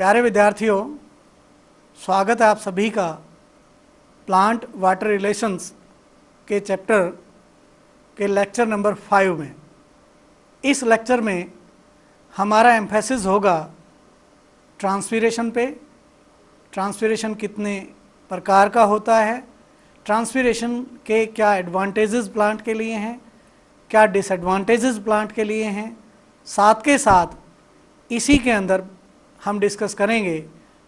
प्यारे विद्यार्थियों स्वागत है आप सभी का प्लांट वाटर रिलेशंस के चैप्टर के लेक्चर नंबर फाइव में इस लेक्चर में हमारा एम्फेसिस होगा ट्रांसपीरेशन पे ट्रांसपीरेशन कितने प्रकार का होता है ट्रांसपीरेशन के क्या एडवांटेजेस प्लांट के लिए हैं क्या डिसएडवांटेजेस प्लांट के लिए हैं साथ के साथ इसी के अंदर हम डिस्कस करेंगे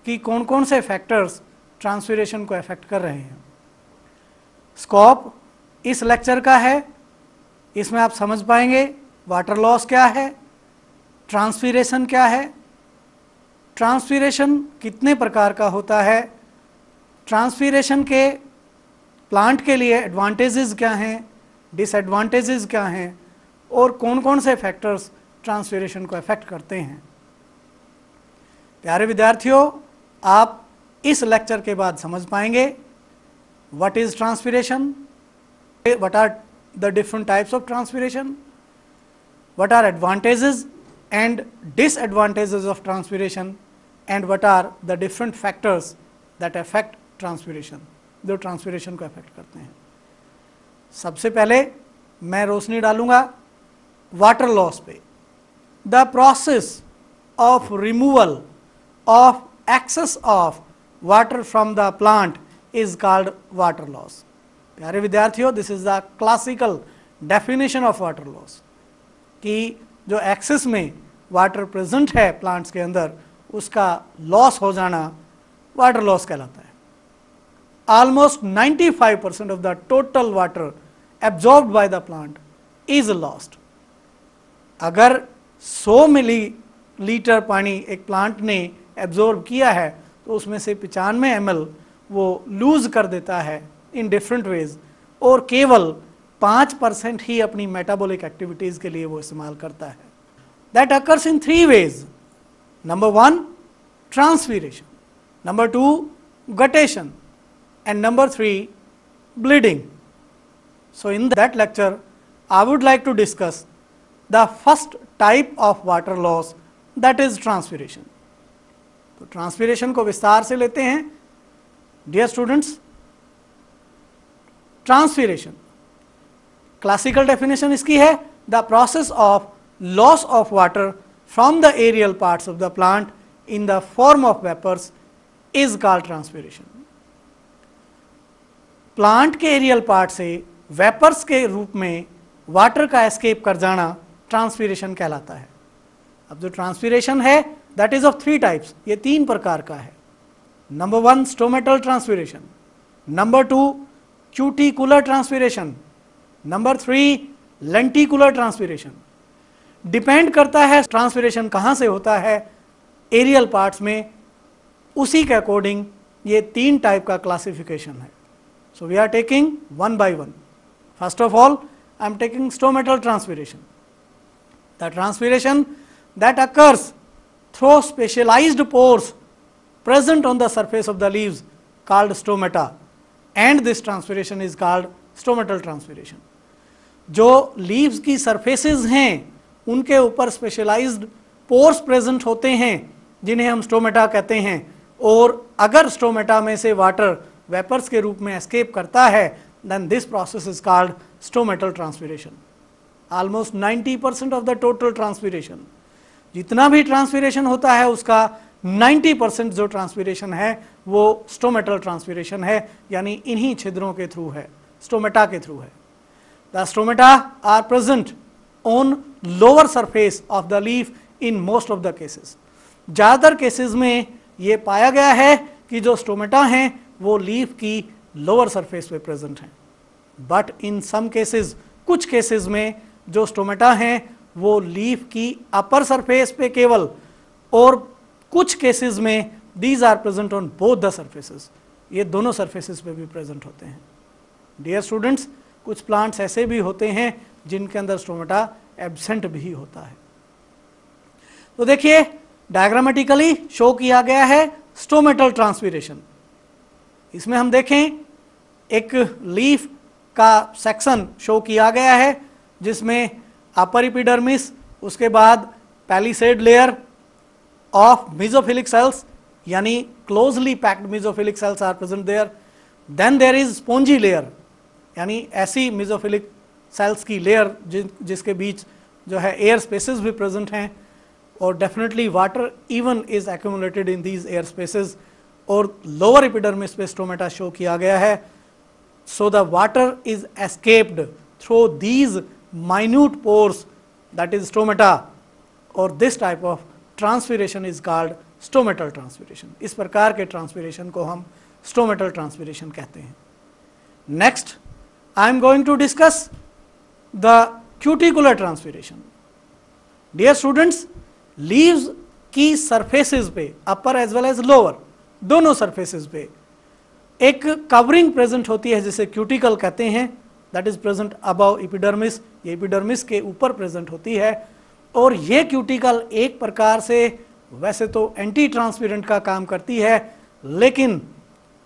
कि कौन कौन से फैक्टर्स ट्रांसफ्यूरेशन को अफेक्ट कर रहे हैं स्कोप इस लेक्चर का है इसमें आप समझ पाएंगे वाटर लॉस क्या है ट्रांसफ्यूरेशन क्या है ट्रांसफ्यूरेशन कितने प्रकार का होता है ट्रांसफ्यूरेशन के प्लांट के लिए एडवांटेजेस क्या हैं डिसएडवांटेजेस क्या हैं और कौन कौन से फैक्टर्स ट्रांसफ्यूरेशन को अफेक्ट करते हैं प्यारे विद्यार्थियों आप इस लेक्चर के बाद समझ पाएंगे what is transpiration what are the different types of transpiration what are advantages and disadvantages of transpiration and what are the different factors that affect transpiration जो ट्रांसपीरेशन को अफेक्ट करते हैं सबसे पहले मैं रोशनी डालूंगा वाटर लॉस पे the process of removal of excess of water from the plant is called water loss. प्यारे विद्यार्थियों this is the classical definition of water loss कि जो एक्सेस में वाटर प्रेजेंट है प्लांट्स के अंदर उसका लॉस हो जाना वाटर लॉस कहलाता है almost 95% of the total water absorbed by the plant is lost. अगर 100 मिली लीटर पानी एक प्लांट ने एब्जॉर्ब किया है तो उसमें से पचानवे एम वो लूज़ कर देता है इन डिफरेंट वेज और केवल पाँच परसेंट ही अपनी मेटाबॉलिक एक्टिविटीज़ के लिए वो इस्तेमाल करता है that occurs in three ways number one transpiration number two guttation and number three bleeding so in that lecture I would like to discuss the first type of water loss that is transpiration तो transpiration को विस्तार से लेते हैं dear students transpiration classical definition इसकी है the process of loss of water from the aerial parts of the plant in the form of vapours is called transpiration plant के aerial part से वेपर्स के रूप में वाटर का escape कर जाना ट्रांसपीरेशन कहलाता है अब जो ट्रांसपीरेशन है that is of three types ये तीन प्रकार का है number one stomatal transpiration number two cuticular transpiration number three lenticular transpiration depend करता है ट्रांसपीरेशन कहाँ से होता है एरियल पार्ट्स में उसी के अकॉर्डिंग ये तीन टाइप का क्लासिफिकेशन है so we are taking one by one first of all I am taking stomatal transpiration the transpiration that occurs through specialized pores present on the surface of the leaves called stomata and this transpiration is called stomatal transpiration. jo leaves ki surfaces hain unke upar specialized pores present hote hain jinhe hum stomata kehte hain aur agar stomata mein se water vapors ke roop mein escape karta hai then this process is called stomatal transpiration almost 90% of the total transpiration जितना भी transpiration होता है उसका 90 percent जो transpiration है वो stomatal transpiration है यानी इन्हीं छिद्रों के थ्रू है स्टोमेटा के थ्रू है the stomata are present on lower surface of the leaf in most of the cases ज़्यादातर केसेस में ये पाया गया है कि जो स्टोमेटा हैं वो लीफ की लोअर सरफेस पे प्रेजेंट हैं बट इन सम केसेस कुछ केसेस में जो स्टोमेटा हैं वो लीफ की अपर सरफेस पे केवल और कुछ केसेस में these are present on both the surfaces ये दोनों सर्फेसिस पे भी प्रेजेंट होते हैं डियर स्टूडेंट्स कुछ प्लांट्स ऐसे भी होते हैं जिनके अंदर स्टोमेटा एबसेंट भी होता है तो देखिए डायग्रामेटिकली शो किया गया है स्टोमेटल ट्रांसपीरेशन इसमें हम देखें एक लीफ का सेक्शन शो किया गया है जिसमें अपर इपिडर्मिस उसके बाद palisade layer of mesophyllic cells यानी closely packed mesophyllic cells are present there then there is spongy layer यानी ऐसी मिजोफिलिक सेल्स की लेयर जिन जिसके बीच जो है एयर स्पेसेस भी प्रेजेंट हैं और definitely water even is accumulated in these air spaces और लोअर इपिडर्मिस पे स्टोमेटा शो किया गया है so the water is escaped through these minute pores that is stomata और this type of transpiration is called stomatal transpiration इस प्रकार के transpiration को हम स्टोमेटल ट्रांसपीरेशन कहते हैं next I am going to discuss the cuticular transpiration dear students leaves की surfaces पे upper as well as lower दोनों सरफेसेस पे एक कवरिंग प्रेजेंट होती है जिसे क्यूटिकल कहते हैं that is present above epidermis ये एपिडर्मिस के ऊपर प्रेजेंट होती है और ये क्यूटिकल एक प्रकार से वैसे तो एंटी ट्रांसपेरेंट का काम करती है लेकिन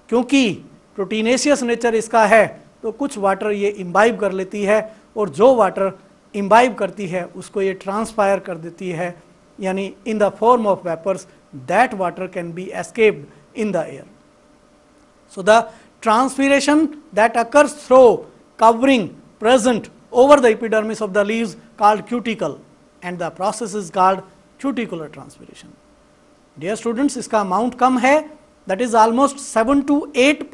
क्योंकि प्रोटीनेशियस नेचर इसका है तो कुछ वाटर ये इम्बाइब कर लेती है और जो वाटर इम्बाइब करती है उसको ये ट्रांसफायर कर देती है यानी in the form of vapours that water can be escaped in the air so the transpiration that occurs through covering present over the epidermis of the leaves called cuticle and the process is called cuticular transpiration. Dear students, iska amount kam hai that is almost 7 to 8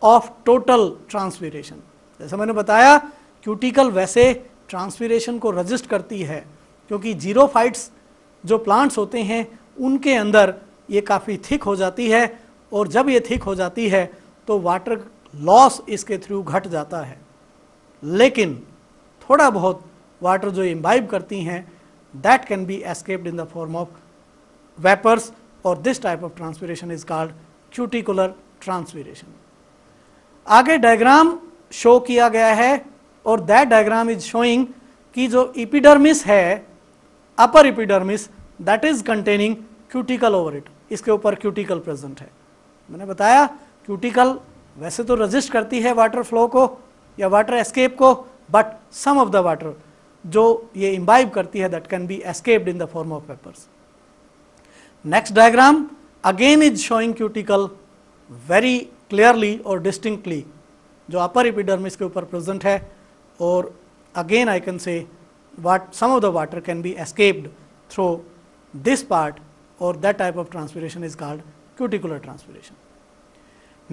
of total transpiration. jaisa maine bataya cuticle वैसे transpiration को resist करती है क्योंकि xerophytes जो plants होते हैं उनके अंदर ये काफ़ी थिक हो जाती है और जब ये थिक हो जाती है तो वाटर लॉस इसके थ्रू घट जाता है लेकिन थोड़ा बहुत वाटर जो इम्बाइब करती हैं that can be escaped in the form of vapours और this type of transpiration is called cuticular transpiration आगे डायग्राम शो किया गया है और दैट डायग्राम इज शोइंग कि जो इपिडर्मिस है upper epidermis that is containing cuticle over it इसके ऊपर क्यूटिकल प्रेजेंट है मैंने बताया क्यूटिकल वैसे तो रजिस्ट करती है वाटर फ्लो को या वाटर एस्केप को but some of the water जो ये इम्बाइब करती है that can be escaped in the form of vapours next diagram again is showing cuticle very clearly और डिस्टिंक्टली जो अपर इपिडर्मिस के ऊपर प्रेजेंट है और again I can say what some of the water can be escaped through this part और that type of transpiration is called cuticular transpiration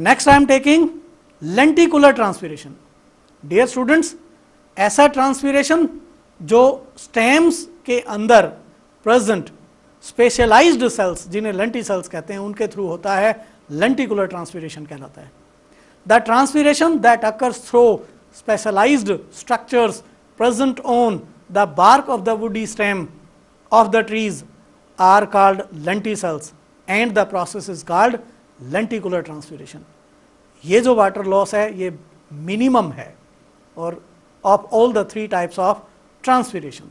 next I am taking lenticular transpiration dear students ऐसा transpiration जो stems के अंदर present specialised cells जिन्हें lenticels कहते हैं उनके through होता है लेंटिकुलर ट्रांसपीरेशन कहलाता है the transpiration that occurs through specialised structures present on the bark of the woody stem of the trees are called lenticels and the process is called lenticular transpiration ये जो water loss है ये minimum है और of all the three types of transpiration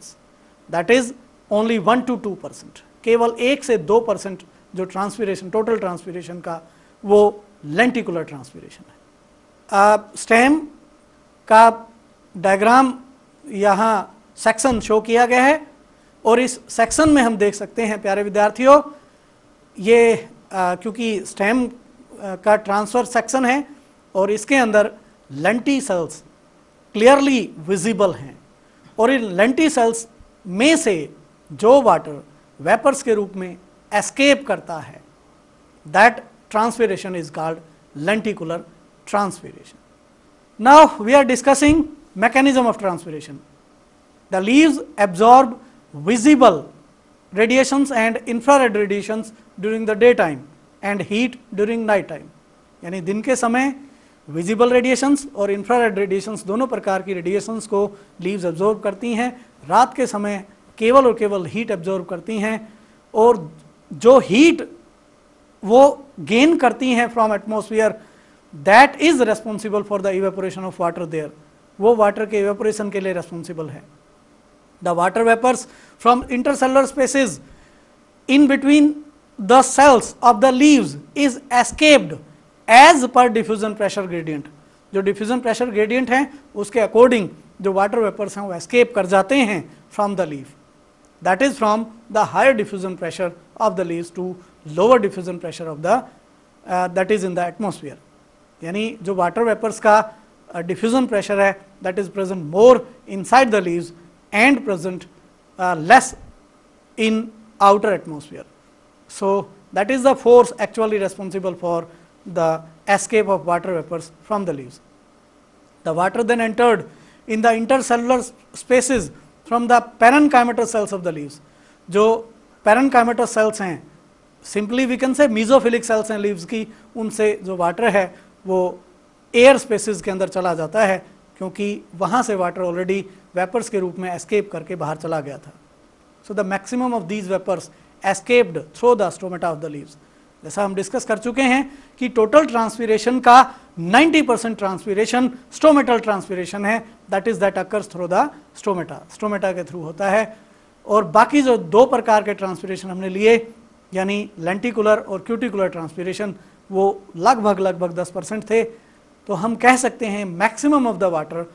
that is only one to two percent केवल एक से दो परसेंट जो ट्रांसफ्यूरेशन टोटल ट्रांसफ्यूरेशन का वो लेंटिकुलर ट्रांसफ्यूरेशन है स्टेम uh, का डायग्राम यहाँ सेक्शन शो किया गया है और इस सेक्शन में हम देख सकते हैं प्यारे विद्यार्थियों ये क्योंकि स्टेम का ट्रांसफर सेक्शन है और इसके अंदर लेंटी सेल्स क्लियरली विजिबल हैं और इन लेंटी सेल्स में से जो वाटर वेपर्स के रूप में एस्केप करता है that transpiration is called lenticular transpiration now we are discussing mechanism of transpiration the leaves absorb visible radiations and infrared radiations during the daytime and heat during night time यानी दिन के समय visible radiations और infrared radiations दोनों प्रकार की radiations को leaves absorb करती हैं रात के समय केवल और केवल हीट एब्जॉर्ब करती हैं और जो हीट वो गेन करती हैं from atmosphere that is responsible for the evaporation of water there वो वाटर के इवेपोरेशन के लिए रेस्पॉन्सिबल है the water vapors from intercellular spaces in between the cells of the leaves is escaped as per diffusion pressure gradient जो diffusion pressure gradient है उसके according जो water vapors हैं वो escape कर जाते हैं from the leaf that is from the higher diffusion pressure of the leaves to lower diffusion pressure of the uh, that is in the atmosphere यानी जो water vapors का uh, diffusion pressure है that is present more inside the leaves and present uh, less in outer atmosphere. So, that is the force actually responsible for the escape of water vapors from the leaves. The water then entered in the intercellular spaces from the parenchymatous cells of the leaves. जो parenchymatous cells हैं simply we can say मीजोफिलिक cells हैं leaves की उनसे जो water है वो air spaces के अंदर चला जाता है क्योंकि वहाँ से वाटर ऑलरेडी वेपर्स के रूप में एस्केप करके बाहर चला गया था so the maximum of these vapours escaped through the stomata of the leaves जैसा हम डिस्कस कर चुके हैं कि टोटल ट्रांसपीरेशन का 90 परसेंट ट्रांसपीरेशन स्टोमेटल ट्रांसपीरेशन है that is that occurs through the stomata stomata के थ्रू होता है और बाकी जो दो प्रकार के ट्रांसपीरेशन हमने लिए यानी लेंटिकुलर और क्यूटिकुलर ट्रांसपीरेशन वो लगभग लगभग 10 परसेंट थे तो हम कह सकते हैं maximum of the water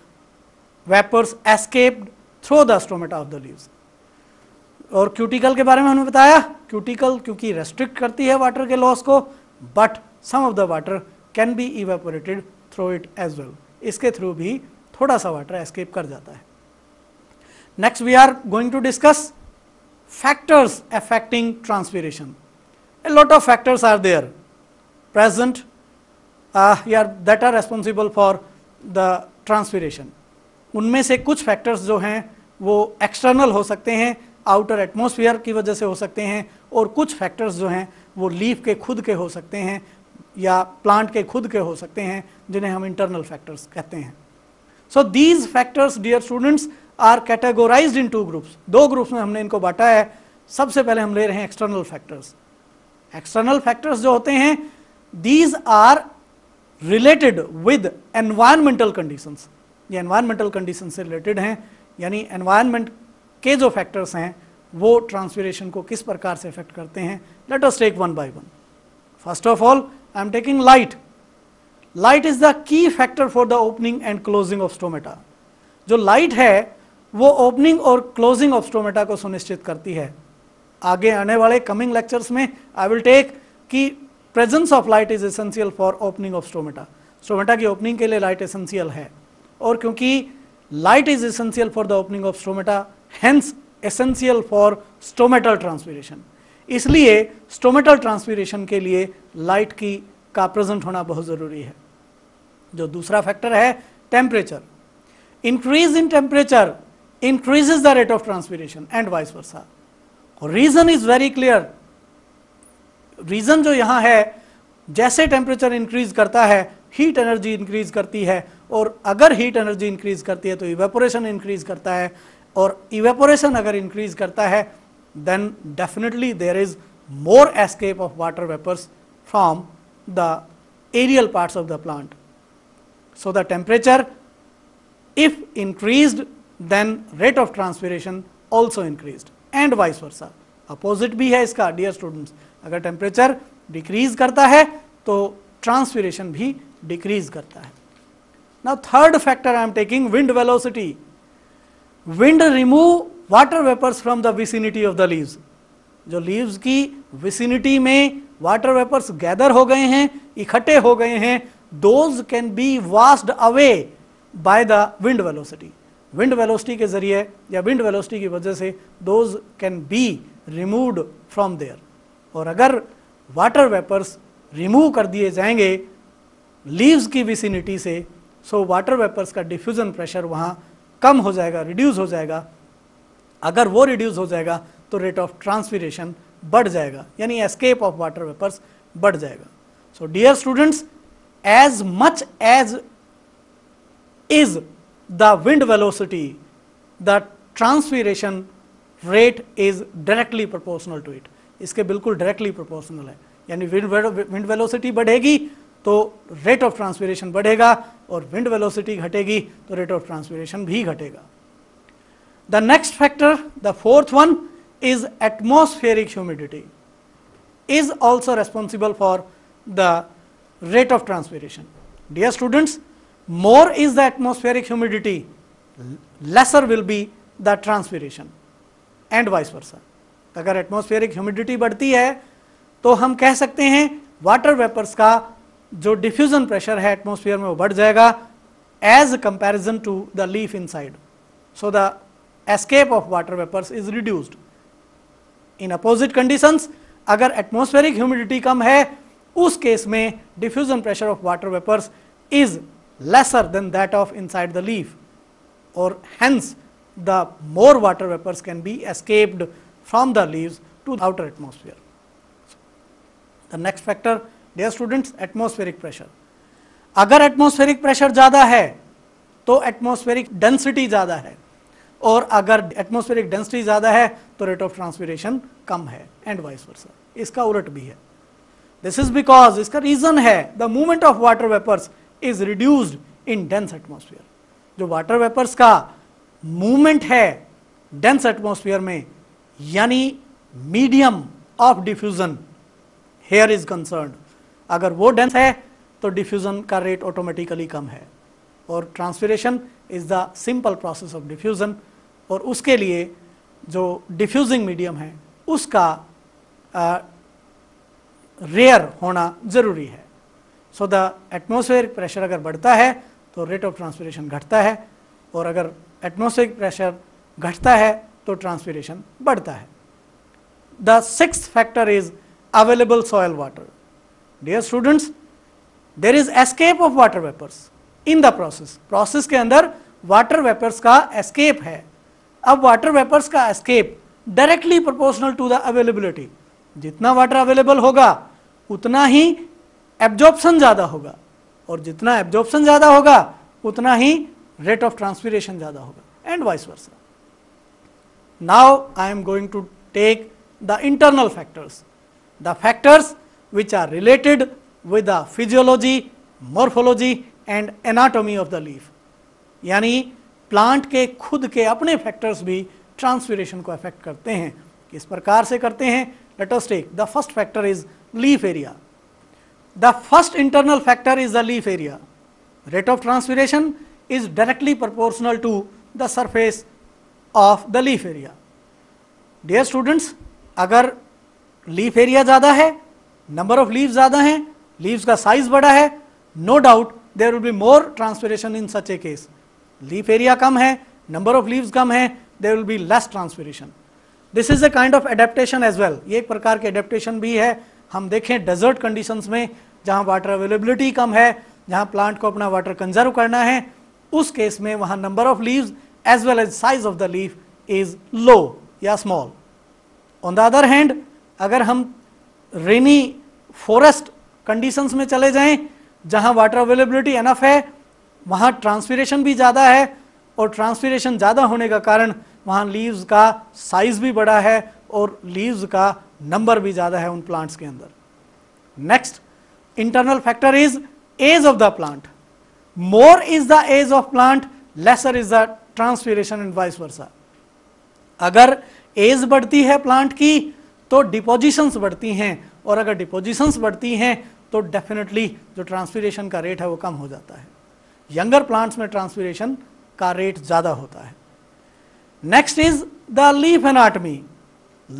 vapours escaped through the stomata of the leaves और क्यूटिकल के बारे में हमने बताया क्यूटिकल क्योंकि रेस्ट्रिक्ट करती है वाटर के लॉस को but some of the water can be evaporated through it as well इसके थ्रू भी थोड़ा सा वाटर एस्केप कर जाता है next we are going to discuss factors affecting transpiration. A lot of factors are there present uh, यार that are responsible for the transpiration. उनमें से कुछ factors जो हैं वो external हो सकते हैं आउटर एटमोसफियर की वजह से हो सकते हैं और कुछ फैक्टर्स जो हैं वो लीफ के खुद के हो सकते हैं या प्लांट के खुद के हो सकते हैं जिन्हें हम इंटरनल फैक्टर्स कहते हैं so these factors dear students are categorize in two groups दो ग्रुप्स में हमने इनको बांटा है सबसे पहले हम ले रहे हैं एक्सटर्नल फैक्टर्स एक्सटर्नल फैक्टर्स जो होते हैं these are related with environmental condition ये एनवायरमेंटल कंडीशन से रिलेटेड हैं यानी एनवायरमेंट के जो फैक्टर्स हैं वो ट्रांसफरेशन को किस प्रकार से इफेक्ट करते हैं let us take one by one first of all I am taking light light is the key factor for the opening and closing of stomata जो लाइट है वो ओपनिंग और क्लोजिंग ऑफ स्टोमेटा को सुनिश्चित करती है आगे आने वाले कमिंग लेक्चर्स में आई विल टेक की presence of light is essential for opening of stomata stomata की ओपनिंग के लिए लाइट एसेंशियल है और क्योंकि light is essential for the opening of stomata hence essential for stomatal transpiration इसलिए stomatal transpiration के लिए लाइट की का प्रेजेंट होना बहुत ज़रूरी है जो दूसरा फैक्टर है temperature increase in temperature increase the rate of transpiration and vice versa reason is very clear reason जो यहां है जैसे टेम्परेचर इंक्रीज करता है हीट एनर्जी इंक्रीज करती है और अगर हीट एनर्जी इंक्रीज करती है तो इवेपोरेशन इंक्रीज करता है और इवेपोरेशन अगर इंक्रीज करता है then definitely there is more escape of water vapours from the aerial parts of the plant so the temperature if increase then rate of transpiration also increase and vice versa opposite भी है इसका dear students अगर temperature decrease करता है तो transpiration भी decrease करता है now third factor I am taking wind velocity wind remove water vapours from the vicinity of the leaves जो लीव्स की विसिनिटी में वाटर वेपर्स गैदर हो गए हैं इकट्ठे हो गए हैं those can be washed away by the wind velocity wind velocity के जरिए या विंड वेलोसिटी की वजह से those can be removed from there और अगर वाटर वेपर्स रिमूव कर दिए जाएंगे लीव्स की विसिनिटी से सो वाटर वेपर्स का डिफ्यूज़न प्रेशर वहाँ कम हो जाएगा रिड्यूस हो जाएगा अगर वो रिड्यूस हो जाएगा तो रेट ऑफ ट्रांसफिरेशन बढ़ जाएगा यानी एस्केप ऑफ वाटर वेपर्स बढ़ जाएगा so dear students as much as is the wind velocity the transpiration rate is directly proportional to it इसके बिल्कुल डायरेक्टली प्रोपोर्शनल है यानी विंड विंड वेलोसिटी बढ़ेगी तो रेट ऑफ ट्रांसपिरेशन बढ़ेगा और विंड वेलोसिटी घटेगी तो रेट ऑफ ट्रांसपिरेशन भी घटेगा the next factor the fourth one is atmospheric humidity is also responsible for the rate of transpiration dear students more is the atmospheric humidity lesser will be the transpiration and vice versa अगर atmospheric humidity बढ़ती है तो हम कह सकते हैं water vapours का जो डिफ्यूजन प्रेशर है एटमोस्फेयर में वो बढ़ जाएगा as comparison to the leaf side so the escape of water vapours is reduced in opposite conditions अगर एटमोस्फेयरिक ह्यूमिडिटी कम है उस केस में diffusion pressure of water vapours is then that of inside the leaf और hence the more water vapours can be escaped from the leaves to the outer atmosphere. The next factor, dear students, atmospheric pressure. अगर atmospheric pressure ज़्यादा है तो atmospheric density ज़्यादा है और अगर atmospheric density ज़्यादा है तो रेट ऑफ ट्रांसपीरेशन कम है एंड वाइस वर्सा इसका उलट भी है दिस इज बिकॉज इसका रीज़न है the movement of water vapours is reduced in dense atmosphere जो वाटर वेपर्स का मूवमेंट है डेंस एटमोस्फेयर में यानी medium of diffusion here is concern अगर वो डेंस है तो डिफ्यूज़न का रेट ऑटोमेटिकली कम है और transpiration is the simple process of diffusion और उसके लिए जो डिफ्यूजिंग मीडियम है उसका रेयर होना ज़रूरी है सो द एटमोसफेयर प्रेशर अगर बढ़ता है तो रेट ऑफ ट्रांसफरेशन घटता है और अगर एटमोसफेयर प्रेशर घटता है तो ट्रांसपीरेशन बढ़ता है the six factor is available soil water dear students there is escape of water vapours in the process process के अंदर वाटर वेपर्स का एस्केप है अब वाटर वेपर्स का escape directly proportional to the availability जितना water available होगा उतना ही absorption ज़्यादा होगा और जितना एब्जॉर्प्शन ज़्यादा होगा उतना ही रेट ऑफ ट्रांसपीरेशन ज़्यादा होगा and vice versa Now I am going to take the internal factors, the factors which are related with the physiology, morphology and anatomy of the leaf. yani plant ke khud ke apne factors bhi transpiration ko affect karte hain kis prakar se karte hain let us take the first factor is leaf area the first internal factor is the leaf area rate of transpiration is directly proportional to the surface of the leaf area dear students अगर leaf area ज़्यादा है number of leaves ज़्यादा हैं leaves का size बड़ा है no doubt there will be more transpiration in such a case leaf area कम है नंबर ऑफ लीव्स कम है there will be less transpiration this is a kind of adaptation as well ये एक प्रकार के एडेप्टेशन भी है हम देखें डेजर्ट कंडीशंस में जहां वाटर अवेलेबिलिटी कम है जहाँ प्लांट को अपना वाटर कंजर्व करना है उस केस में वहाँ number of leaves as well as size of the leaf is low या small. On the other hand, अगर हम rainy forest conditions में चले जाएं जहां water availability enough है वहां transpiration भी ज़्यादा है और ट्रांसपीरेशन ज़्यादा होने का कारण वहाँ लीव्स का साइज भी बड़ा है और लीव्स का नंबर भी ज़्यादा है उन प्लांट्स के अंदर next internal factor is age of the plant more is the age of plant lesser is the transpiration and vice versa अगर एज बढ़ती है प्लांट की तो डिपोजिशंस बढ़ती हैं और अगर डिपोजिशंस बढ़ती हैं तो डेफिनेटली जो ट्रांसपीरेशन का रेट है वो कम हो जाता है यंगर प्लांट्स में ट्रांसपीरेशन का रेट ज़्यादा होता है next is the leaf anatomy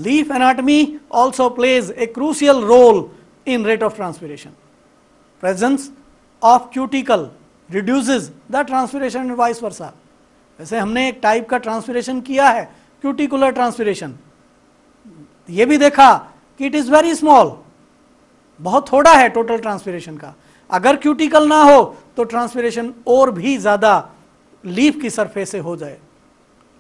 leaf anatomy also plays a crucial role in rate of transpiration presence of cuticle reduces the transpiration vice versa वैसे हमने एक टाइप का ट्रांसफरेशन किया है क्यूटिकुलर ट्रांसफरेशन ये भी देखा कि इट इज़ वेरी स्मॉल बहुत थोड़ा है टोटल ट्रांसफरेशन का अगर क्यूटिकल ना हो तो ट्रांसफरेशन और भी ज़्यादा लीफ की सरफेस से हो जाए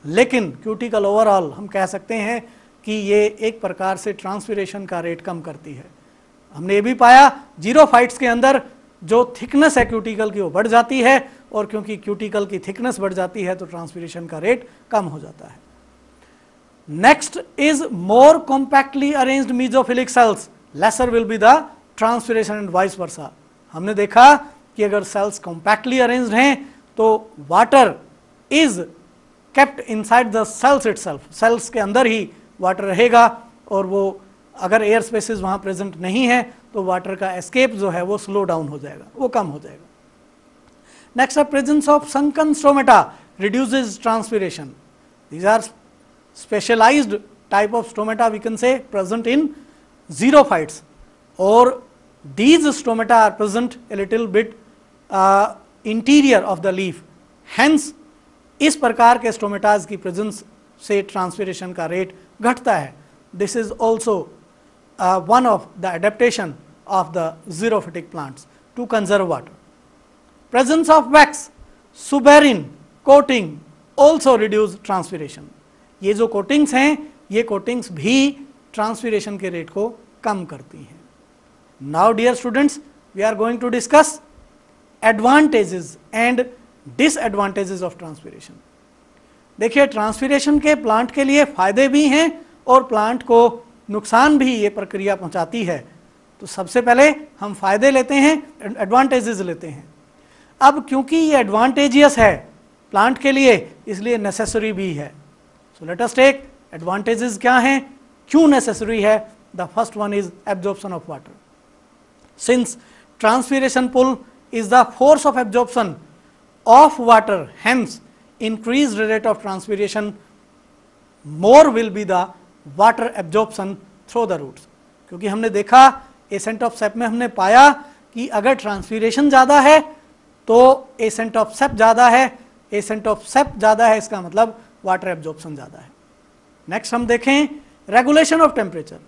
लेकिन क्यूटिकल ओवरऑल हम कह सकते हैं कि ये एक प्रकार से ट्रांसफरेशन का रेट कम करती है हमने ये भी पाया जीरो फाइट्स के अंदर जो थिकनेस है क्यूटिकल की वो बढ़ जाती है और क्योंकि क्यूटिकल की थिकनेस बढ़ जाती है तो ट्रांसपीरेशन का रेट कम हो जाता है next is more compactly arranged mesophyllic cells lesser will be the transpiration and vice versa हमने देखा कि अगर सेल्स कॉम्पैक्टली अरेन्ज हैं तो water is kept inside the cells self cells के अंदर ही वाटर रहेगा और वो अगर एयर स्पेसिस वहां प्रेजेंट नहीं है तो वाटर का एस्केप जो है वो स्लो डाउन हो जाएगा वो कम हो जाएगा Next up presence of sunken stomata reduces transpiration. These are specialized type of stomata we can say present in xerophytes or these stomata are present a little bit uh, interior of the leaf. Hence is prakar ke stomatas ki presence se transpiration ka rate ghatta hai this is also uh, one of the adaptation of the xerophytic plants to conserve water Presence of wax, suberin, coating also reduce transpiration. ये जो coatings हैं ये coatings भी transpiration के rate को कम करती हैं Now dear students, we are going to discuss advantages and disadvantages of transpiration. देखिए transpiration के plant के लिए फायदे भी हैं और plant को नुकसान भी ये प्रक्रिया पहुंचाती है तो सबसे पहले हम फायदे लेते हैं एडवांटेजेस लेते हैं अब क्योंकि ये एडवांटेजियस है प्लांट के लिए इसलिए नेसेसरी भी है so let us take advantages क्या हैं क्यों नेसेसरी है the first one is absorption of water since transpiration pull is the force of absorption of water hence increase rate of transpiration more will be the water absorption through the roots क्योंकि हमने देखा ascent of सेप में हमने पाया कि अगर transpiration ज़्यादा है तो एसेंट ऑफ सेप ज़्यादा है एसेंट ऑफ सेप ज़्यादा है इसका मतलब वाटर एब्जॉर्प्शन ज़्यादा है नेक्स्ट हम देखें रेगुलेशन ऑफ टेम्परेचर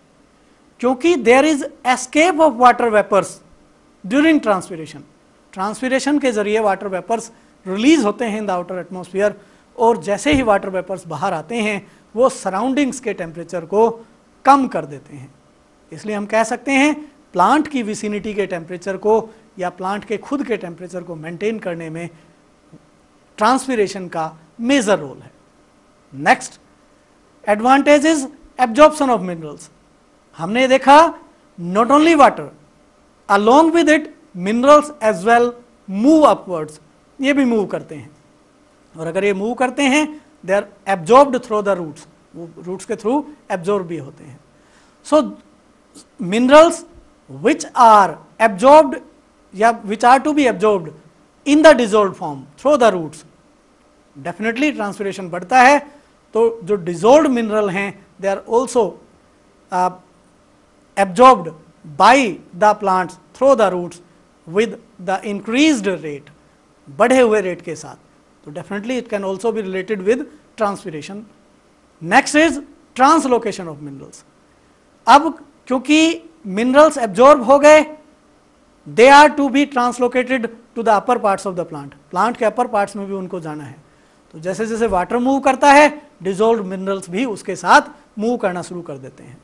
क्योंकि there is escape of water vapours during transpiration transpiration के जरिए वाटर वेपर्स रिलीज होते हैं इन द आउटर एटमोसफियर और जैसे ही वाटर वेपर्स बाहर आते हैं वो सराउंडिंग्स के टेम्परेचर को कम कर देते हैं इसलिए हम कह सकते हैं प्लांट की विसिनिटी के टेम्परेचर को या प्लांट के खुद के टेम्परेचर को मेंटेन करने में ट्रांसपीरेशन का मेजर रोल है next advantage is absorption of minerals हमने देखा not only water along with it minerals as well move upwards ये भी मूव करते हैं और अगर ये मूव करते हैं they are absorbed through the roots वो रूट्स के थ्रू एब्जॉर्ब भी होते हैं so minerals which are absorbed yeah, which are to be absorbed in the dissolved form through the roots definitely transpiration बढ़ता है तो जो dissolved mineral हैं they are also uh, absorbed by the plants through the roots with the increased rate बढ़े हुए rate के साथ तो definitely it can also be related with transpiration next is translocation of minerals अब क्योंकि minerals absorb हो गए they are to be translocated to the upper parts of the plant plant के अपर पार्ट्स में भी उनको जाना है तो जैसे जैसे वाटर मूव करता है डिजोल्व मिनरल्स भी उसके साथ मूव करना शुरू कर देते हैं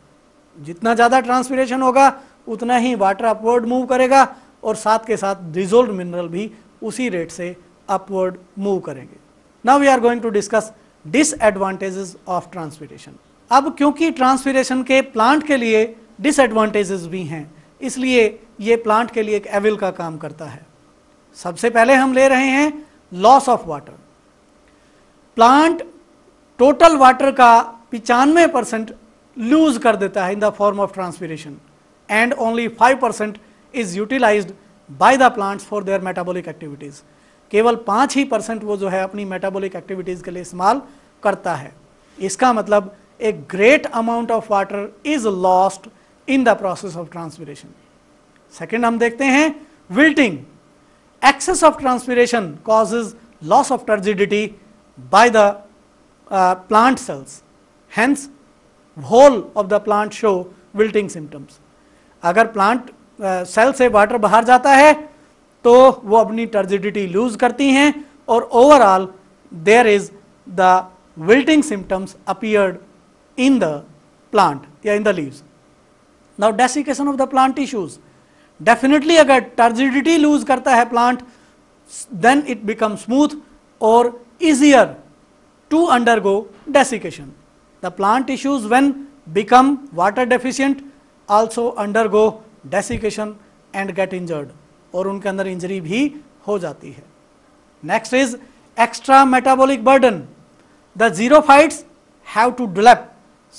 जितना ज़्यादा ट्रांसपीरेशन होगा उतना ही वाटर अपवर्ड मूव करेगा और साथ के साथ डिजोल्व मिनरल भी उसी रेट से अपवर्ड मूव करेंगे now we are going to discuss disadvantages of transpiration अब क्योंकि ट्रांसपीरेशन के प्लांट के लिए डिसएडवांटेजेस भी हैं इसलिए ये प्लांट के लिए एक एविल का काम करता है सबसे पहले हम ले रहे हैं loss of water plant total water का पिचानवे परसेंट लूज कर देता है in the form of transpiration and only five percent is utilize by the plants for their metabolic activities केवल पाँच ही परसेंट वो जो है अपनी मेटाबॉलिक एक्टिविटीज़ के लिए इस्तेमाल करता है इसका मतलब a great amount of water is lost in the process of transpiration second हम देखते हैं wilting excess of transpiration causes loss of turgidity by the plant cells hence whole of the plant show wilting symptoms अगर plant cell uh, से water बाहर जाता है तो वो अपनी टर्जिडिटी लूज करती हैं और overall there is the wilting symptoms appeared in the plant या in the leaves now desiccation of the plant issues definitely अगर टर्जिडिटी लूज करता है plant then it become smooth और easier to under desiccation the plant issues when become water deficient also under desiccation and get injured और उनके अंदर injury भी हो जाती है next is extra metabolic burden the zero fights have to develop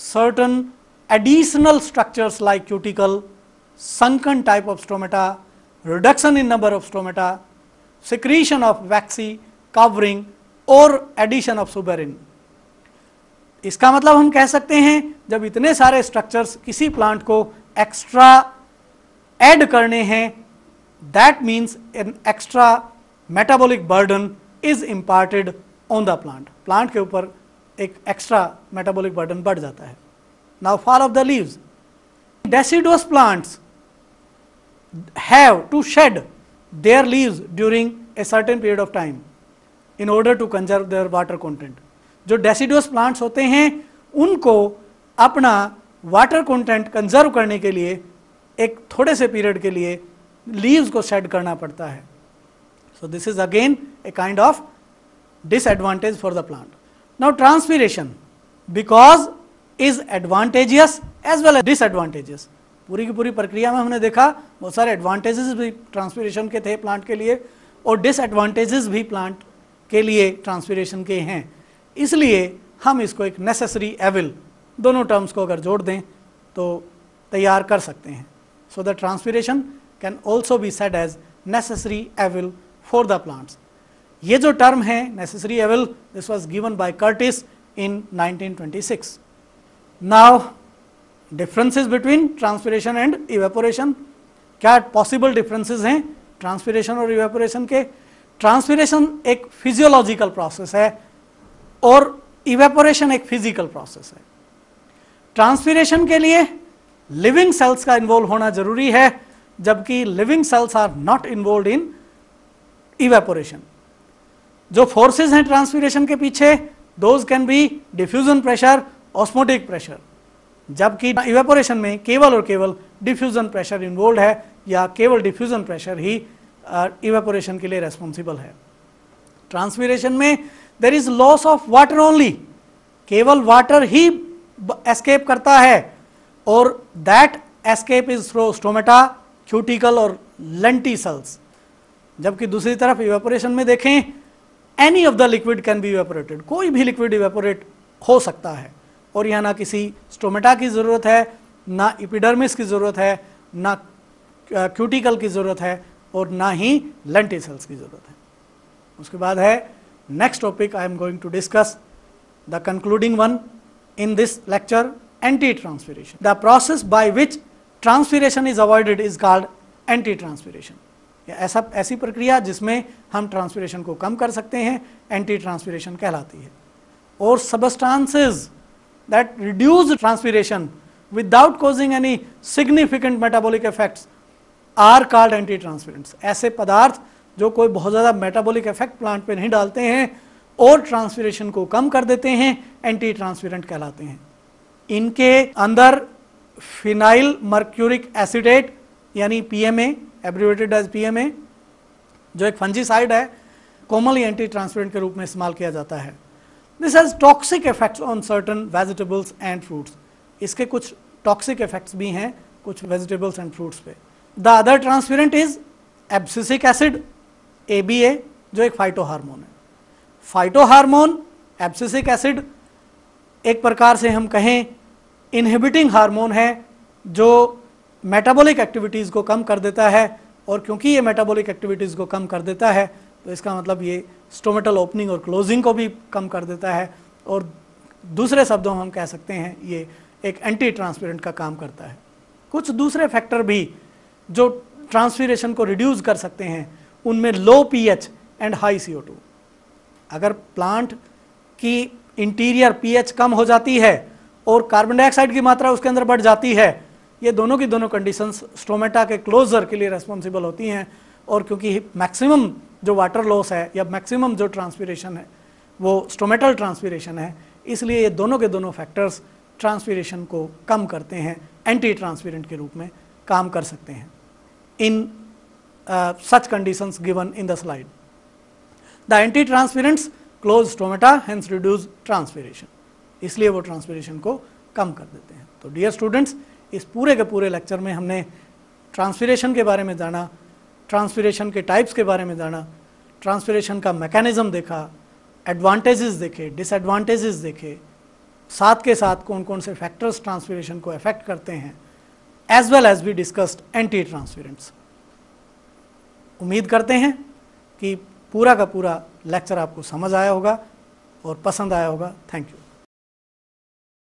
certain additional structures like cuticle, sunken type of stomata, reduction in number of stomata, secretion of waxy covering or addition of suberin. इसका मतलब हम कह सकते हैं जब इतने सारे structures किसी plant को extra add करने हैं that means an extra metabolic burden is imparted on the plant. Plant के ऊपर एक extra metabolic burden बढ़ जाता है Now fall of the leaves. Deciduous plants have to shed their leaves during a certain period of time in order to conserve their water content. जो deciduous plants होते हैं उनको अपना water content conserve करने के लिए एक थोड़े से period के लिए leaves को shed करना पड़ता है so this is again a kind of disadvantage for the plant now transpiration because is advantageous as well as disadvantageous पूरी की पूरी प्रक्रिया में हमने देखा बहुत सारे एडवांटेजेस भी ट्रांसपीरेशन के थे प्लांट के लिए और डिसएडवांटेजेस भी प्लांट के लिए ट्रांसपीरेशन के हैं इसलिए हम इसको एक नेसेसरी एविल दोनों टर्म्स को अगर जोड़ दें तो तैयार कर सकते हैं so the transpiration can also be said as necessary evil for the plants ये जो टर्म है necessary evil this was given by Curtis in 1926 Now, differences between transpiration and evaporation क्या possible differences हैं transpiration और evaporation के transpiration एक physiological process है और evaporation एक physical process है transpiration के लिए living cells का involve होना जरूरी है जबकि living cells are not involved in evaporation जो forces हैं transpiration के पीछे those can be diffusion pressure osmotic pressure जबकि इवेपोरेशन में केवल और केवल डिफ्यूज़न प्रेशर इन्वॉल्व है या केवल डिफ्यूज़न प्रेशर ही इवेपोरेशन के लिए रेस्पॉन्सिबल है ट्रांसपीरेशन में there is loss of water only केवल वाटर ही एस्केप करता है और that escape is through stomata cuticle और लेंटी सेल्स जबकि दूसरी तरफ इवेपोरेशन में देखें any of the liquid can be evaporated कोई भी लिक्विड इवेपोरेट हो सकता है और यहाँ ना किसी स्टोमेटा की ज़रूरत है ना इपिडर्मिस की ज़रूरत है ना क्यूटिकल की ज़रूरत है और ना ही लेंटी सेल्स की ज़रूरत है उसके बाद है next topic I am going to discuss the concluding one in this lecture anti transpiration the process by which transpiration is avoided is called anti transpiration ऐसा ऐसी प्रक्रिया जिसमें हम ट्रांसफिरेशन को कम कर सकते हैं एंटी ट्रांसफिरेशन कहलाती है और substances that reduce transpiration without causing any significant metabolic effects are called anti transpirants ऐसे पदार्थ जो कोई बहुत ज़्यादा मेटाबॉलिक इफेक्ट प्लांट पे नहीं डालते हैं और ट्रांसपीरेशन को कम कर देते हैं एंटी ट्रांसपेरेंट कहलाते हैं इनके अंदर फिनाइल मर्क्यूरिक एसिडेट यानी पीएमए एब्रिवेटेड एज पीएमए जो एक फंजीसाइड है कॉमनली एंटी ट्रांसपेरेंट के रूप में इस्तेमाल किया जाता है this has toxic effects on certain vegetables and fruits इसके कुछ टॉक्सिक इफेक्ट्स भी हैं कुछ वेजिटेबल्स एंड फ्रूट्स पे the other transpirant is abscisic acid A B A जो एक फाइटो हार्मोन है फाइटो हार्मोन एब्सिसिक एसिड एक प्रकार से हम कहें इनहिबिटिंग हार्मोन है जो मेटाबॉलिक एक्टिविटीज़ को कम कर देता है और क्योंकि ये मेटाबॉलिक एक्टिविटीज़ को कम कर देता है तो इसका मतलब ये स्टोमेटल ओपनिंग और क्लोजिंग को भी कम कर देता है और दूसरे शब्दों में हम कह सकते हैं ये एक एंटी ट्रांसपेरेंट का काम करता है कुछ दूसरे फैक्टर भी जो ट्रांसफिरेशन को रिड्यूस कर सकते हैं उनमें low pH and high two अगर प्लांट की इंटीरियर पीएच कम हो जाती है और कार्बन डाइऑक्साइड की मात्रा उसके अंदर बढ़ जाती है ये दोनों की दोनों कंडीशंस स्टोमेटा के क्लोजर के लिए रेस्पॉन्सिबल होती हैं और क्योंकि मैक्सिमम जो वाटर लॉस है या मैक्सिमम जो ट्रांसपीरेशन है वो स्टोमेटल ट्रांसपीरेशन है इसलिए ये दोनों के दोनों फैक्टर्स ट्रांसपीरेशन को कम करते हैं एंटी ट्रांसपेरेंट के रूप में काम कर सकते हैं in such conditions given in the slide the anti transpirants close stomata hence reduce transpiration इसलिए वो ट्रांसपीरेशन को कम कर देते हैं तो डियर स्टूडेंट्स इस पूरे के पूरे लेक्चर में हमने ट्रांसपीरेशन के बारे में जाना ट्रांसपीरेशन के टाइप्स के बारे में जाना ट्रांसपीरेशन का मैकेनिज्म देखा एडवांटेजेस देखे डिसएडवांटेजेस देखे साथ के साथ कौन कौन से फैक्टर्स ट्रांसपीरेशन को अफेक्ट करते हैं as well as we discussed anti transpirants उम्मीद करते हैं कि पूरा का पूरा लेक्चर आपको समझ आया होगा और पसंद आया होगा थैंक यू